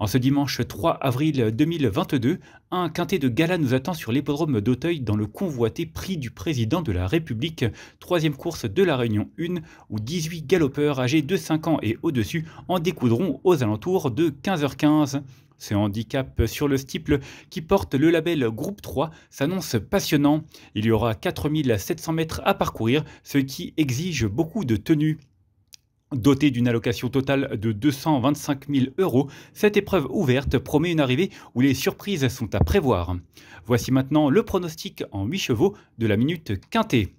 En ce dimanche 3 avril 2022, un quintet de gala nous attend sur l'hippodrome d'Auteuil dans le convoité prix du président de la République, troisième course de la Réunion 1, où 18 galopeurs âgés de 5 ans et au-dessus en découdront aux alentours de 15h15. Ce handicap sur le stiple qui porte le label Groupe 3 s'annonce passionnant. Il y aura 4700 mètres à parcourir, ce qui exige beaucoup de tenue. Dotée d'une allocation totale de 225 000 euros, cette épreuve ouverte promet une arrivée où les surprises sont à prévoir. Voici maintenant le pronostic en 8 chevaux de la minute quintée.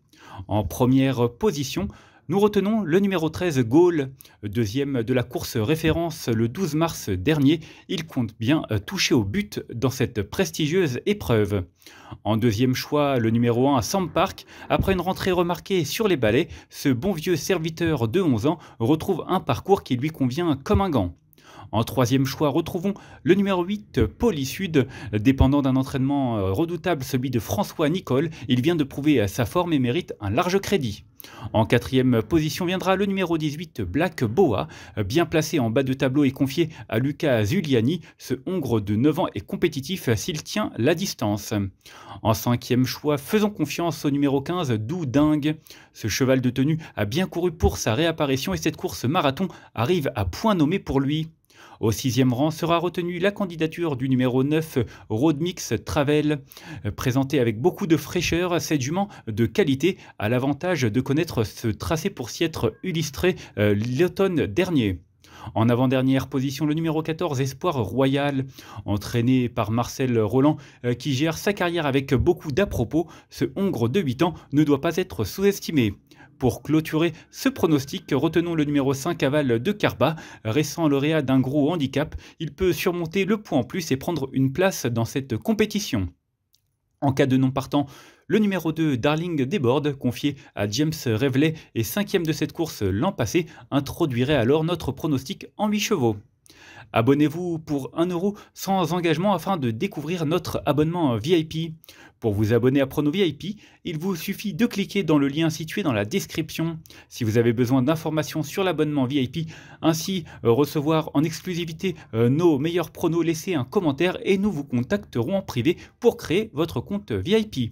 En première position, nous retenons le numéro 13 Gaulle, deuxième de la course référence le 12 mars dernier. Il compte bien euh, toucher au but dans cette prestigieuse épreuve. En deuxième choix, le numéro 1 Sam Park. Après une rentrée remarquée sur les balais, ce bon vieux serviteur de 11 ans retrouve un parcours qui lui convient comme un gant. En troisième choix, retrouvons le numéro 8, Paul Sud. dépendant d'un entraînement euh, redoutable, celui de François Nicole. Il vient de prouver euh, sa forme et mérite un large crédit. En quatrième position viendra le numéro 18, Black Boa, bien placé en bas de tableau et confié à Lucas Zuliani. Ce Hongre de 9 ans est compétitif s'il tient la distance. En cinquième choix, faisons confiance au numéro 15, Dou Dingue. Ce cheval de tenue a bien couru pour sa réapparition et cette course marathon arrive à point nommé pour lui. Au sixième rang sera retenue la candidature du numéro 9 Roadmix Travel. Présentée avec beaucoup de fraîcheur, cette jument de qualité a l'avantage de connaître ce tracé pour s'y être illustré euh, l'automne dernier. En avant-dernière position, le numéro 14, Espoir Royal, entraîné par Marcel Roland, euh, qui gère sa carrière avec beaucoup d'à-propos, ce Hongre de 8 ans ne doit pas être sous-estimé. Pour clôturer ce pronostic, retenons le numéro 5 aval de Carba, récent lauréat d'un gros handicap. Il peut surmonter le point en plus et prendre une place dans cette compétition. En cas de non partant, le numéro 2 Darling déborde, confié à James Revelet et cinquième de cette course l'an passé, introduirait alors notre pronostic en 8 chevaux. Abonnez-vous pour 1 euro sans engagement afin de découvrir notre abonnement VIP. Pour vous abonner à Prono VIP, il vous suffit de cliquer dans le lien situé dans la description. Si vous avez besoin d'informations sur l'abonnement VIP, ainsi euh, recevoir en exclusivité euh, nos meilleurs pronos, laissez un commentaire et nous vous contacterons en privé pour créer votre compte VIP.